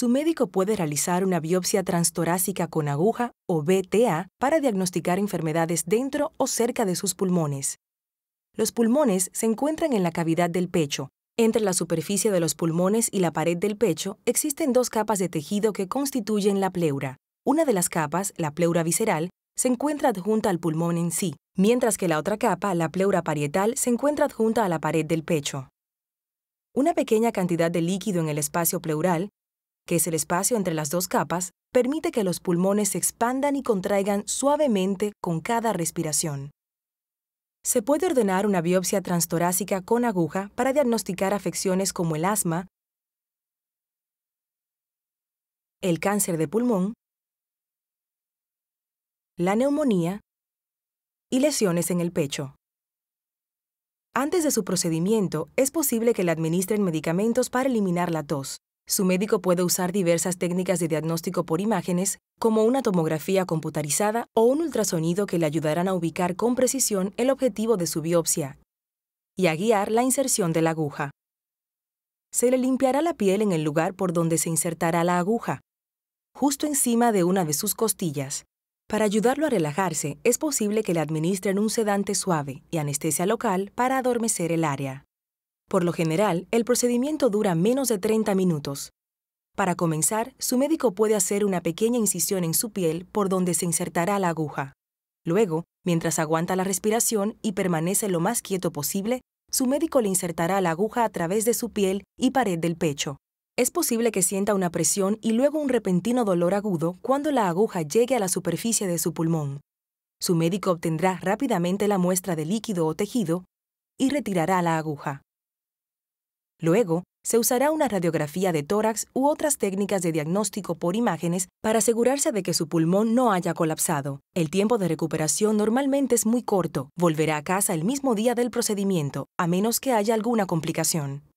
su médico puede realizar una biopsia transtorácica con aguja o BTA para diagnosticar enfermedades dentro o cerca de sus pulmones. Los pulmones se encuentran en la cavidad del pecho. Entre la superficie de los pulmones y la pared del pecho existen dos capas de tejido que constituyen la pleura. Una de las capas, la pleura visceral, se encuentra adjunta al pulmón en sí, mientras que la otra capa, la pleura parietal, se encuentra adjunta a la pared del pecho. Una pequeña cantidad de líquido en el espacio pleural que es el espacio entre las dos capas, permite que los pulmones se expandan y contraigan suavemente con cada respiración. Se puede ordenar una biopsia transtorácica con aguja para diagnosticar afecciones como el asma, el cáncer de pulmón, la neumonía y lesiones en el pecho. Antes de su procedimiento, es posible que le administren medicamentos para eliminar la tos, su médico puede usar diversas técnicas de diagnóstico por imágenes, como una tomografía computarizada o un ultrasonido que le ayudarán a ubicar con precisión el objetivo de su biopsia y a guiar la inserción de la aguja. Se le limpiará la piel en el lugar por donde se insertará la aguja, justo encima de una de sus costillas. Para ayudarlo a relajarse, es posible que le administren un sedante suave y anestesia local para adormecer el área. Por lo general, el procedimiento dura menos de 30 minutos. Para comenzar, su médico puede hacer una pequeña incisión en su piel por donde se insertará la aguja. Luego, mientras aguanta la respiración y permanece lo más quieto posible, su médico le insertará la aguja a través de su piel y pared del pecho. Es posible que sienta una presión y luego un repentino dolor agudo cuando la aguja llegue a la superficie de su pulmón. Su médico obtendrá rápidamente la muestra de líquido o tejido y retirará la aguja. Luego, se usará una radiografía de tórax u otras técnicas de diagnóstico por imágenes para asegurarse de que su pulmón no haya colapsado. El tiempo de recuperación normalmente es muy corto. Volverá a casa el mismo día del procedimiento, a menos que haya alguna complicación.